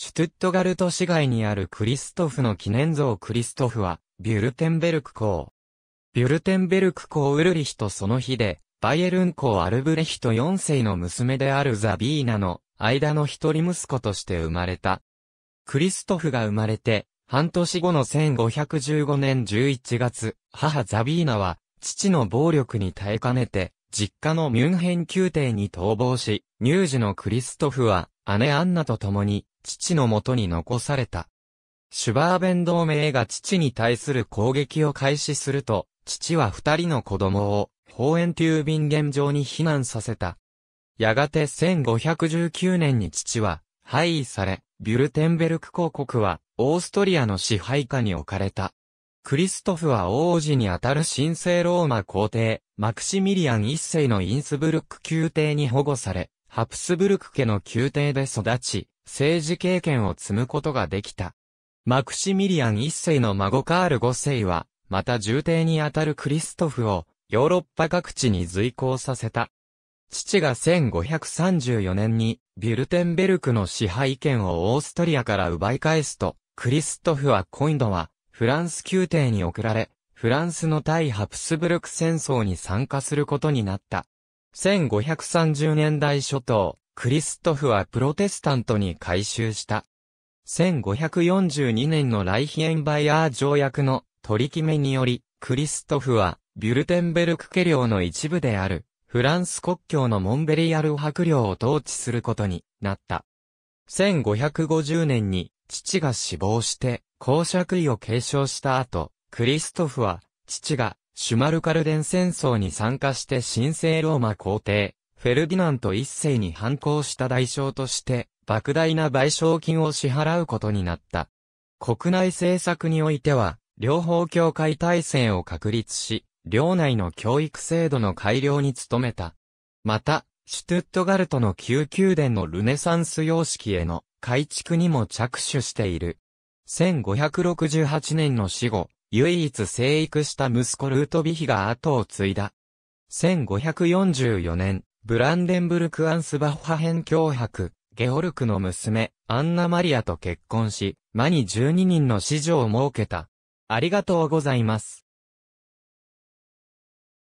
シュトゥットガルト市街にあるクリストフの記念像クリストフは、ビュルテンベルク公。ビュルテンベルク公ウルリヒとその日で、バイエルン公アルブレヒト4世の娘であるザビーナの間の一人息子として生まれた。クリストフが生まれて、半年後の1515年11月、母ザビーナは、父の暴力に耐えかねて、実家のミュンヘン宮廷に逃亡し、乳児のクリストフは、姉アンナと共に、父のもとに残された。シュバーベン同盟が父に対する攻撃を開始すると、父は二人の子供を、法園テュービンゲン城に避難させた。やがて1519年に父は、廃位され、ビュルテンベルク公国は、オーストリアの支配下に置かれた。クリストフは王子にあたる神聖ローマ皇帝、マクシミリアン一世のインスブルック宮廷に保護され、ハプスブルク家の宮廷で育ち、政治経験を積むことができた。マクシミリアン一世の孫カール五世は、また重帝にあたるクリストフを、ヨーロッパ各地に随行させた。父が1534年に、ビュルテンベルクの支配権をオーストリアから奪い返すと、クリストフは今度は、フランス宮廷に送られ、フランスの対ハプスブルク戦争に参加することになった。1530年代初頭、クリストフはプロテスタントに改修した。1542年のライヒエンバイアー条約の取り決めにより、クリストフは、ビュルテンベルク家領の一部である、フランス国境のモンベリアル伯領を統治することになった。1550年に、父が死亡して、公爵位を継承した後、クリストフは、父がシュマルカルデン戦争に参加して神聖ローマ皇帝、フェルディナント一世に反抗した代償として、莫大な賠償金を支払うことになった。国内政策においては、両方協会体制を確立し、領内の教育制度の改良に努めた。また、シュトゥットガルトの旧宮殿のルネサンス様式への改築にも着手している。1568年の死後、唯一生育した息子ルートヴィヒが後を継いだ。1544年、ブランデンブルク・アンスバッハ編脅迫、ゲホルクの娘、アンナ・マリアと結婚し、マに12人の子女を設けた。ありがとうございます。